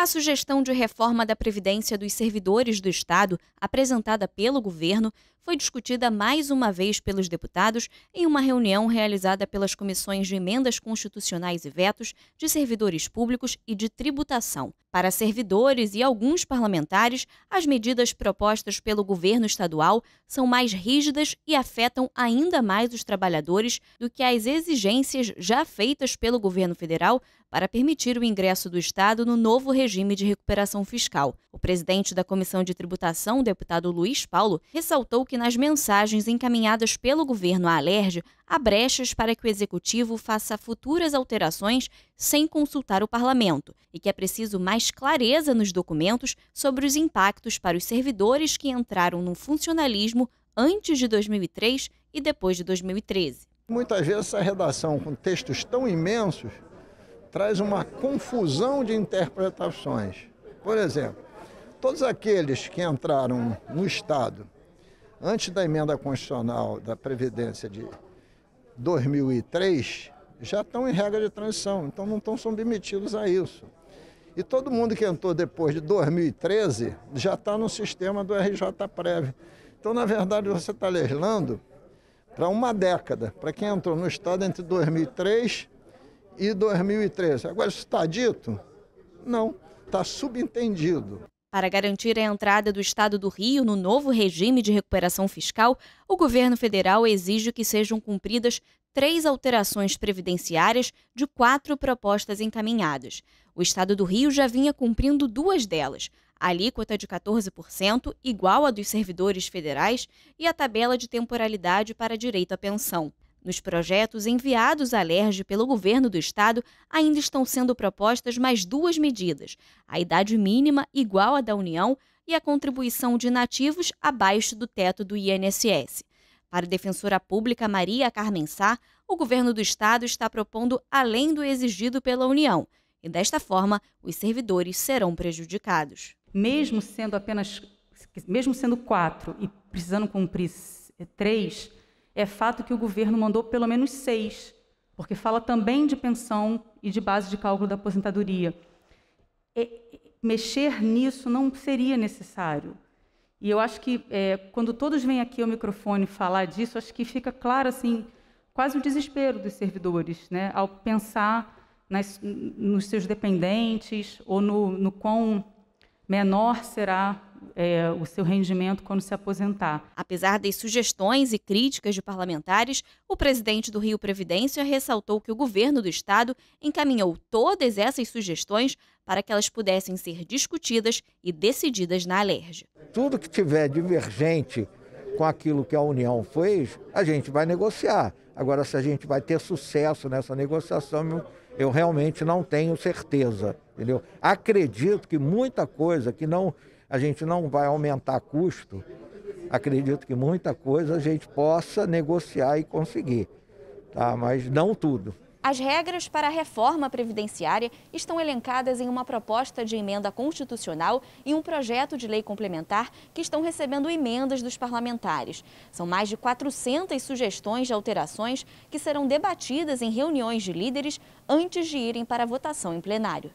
A sugestão de reforma da Previdência dos servidores do Estado, apresentada pelo governo, foi discutida mais uma vez pelos deputados em uma reunião realizada pelas comissões de emendas constitucionais e vetos, de servidores públicos e de tributação. Para servidores e alguns parlamentares, as medidas propostas pelo governo estadual são mais rígidas e afetam ainda mais os trabalhadores do que as exigências já feitas pelo governo federal para permitir o ingresso do Estado no novo regime de recuperação fiscal. O presidente da Comissão de Tributação, deputado Luiz Paulo, ressaltou que nas mensagens encaminhadas pelo governo à Alerj há brechas para que o executivo faça futuras alterações sem consultar o parlamento e que é preciso mais clareza nos documentos sobre os impactos para os servidores que entraram no funcionalismo antes de 2003 e depois de 2013. Muitas vezes essa redação com textos tão imensos traz uma confusão de interpretações. Por exemplo, todos aqueles que entraram no Estado antes da emenda constitucional da Previdência de 2003 já estão em regra de transição, então não estão submetidos a isso. E todo mundo que entrou depois de 2013 já está no sistema do RJ prévio. Então, na verdade, você está legislando para uma década, para quem entrou no Estado entre 2003 e 2013. Agora, isso está dito? Não, está subentendido. Para garantir a entrada do Estado do Rio no novo regime de recuperação fiscal, o governo federal exige que sejam cumpridas três alterações previdenciárias de quatro propostas encaminhadas. O Estado do Rio já vinha cumprindo duas delas, a alíquota de 14%, igual à dos servidores federais, e a tabela de temporalidade para direito à pensão. Nos projetos enviados à LERJ pelo governo do estado, ainda estão sendo propostas mais duas medidas: a idade mínima igual à da União e a contribuição de nativos abaixo do teto do INSS. Para a defensora pública Maria Carmen Sá, o governo do estado está propondo além do exigido pela União, e desta forma, os servidores serão prejudicados. Mesmo sendo apenas mesmo sendo quatro e precisando cumprir três, é fato que o governo mandou pelo menos seis, porque fala também de pensão e de base de cálculo da aposentadoria. E, mexer nisso não seria necessário. E eu acho que é, quando todos vêm aqui ao microfone falar disso, acho que fica claro assim quase o desespero dos servidores, né, ao pensar nas, nos seus dependentes ou no, no quão menor será é, o seu rendimento quando se aposentar. Apesar das sugestões e críticas de parlamentares, o presidente do Rio Previdência ressaltou que o governo do estado encaminhou todas essas sugestões para que elas pudessem ser discutidas e decididas na Alerj. Tudo que tiver divergente com aquilo que a União fez, a gente vai negociar. Agora, se a gente vai ter sucesso nessa negociação, eu realmente não tenho certeza, entendeu? Acredito que muita coisa que não a gente não vai aumentar custo, acredito que muita coisa a gente possa negociar e conseguir, tá? mas não tudo. As regras para a reforma previdenciária estão elencadas em uma proposta de emenda constitucional e um projeto de lei complementar que estão recebendo emendas dos parlamentares. São mais de 400 sugestões de alterações que serão debatidas em reuniões de líderes antes de irem para a votação em plenário.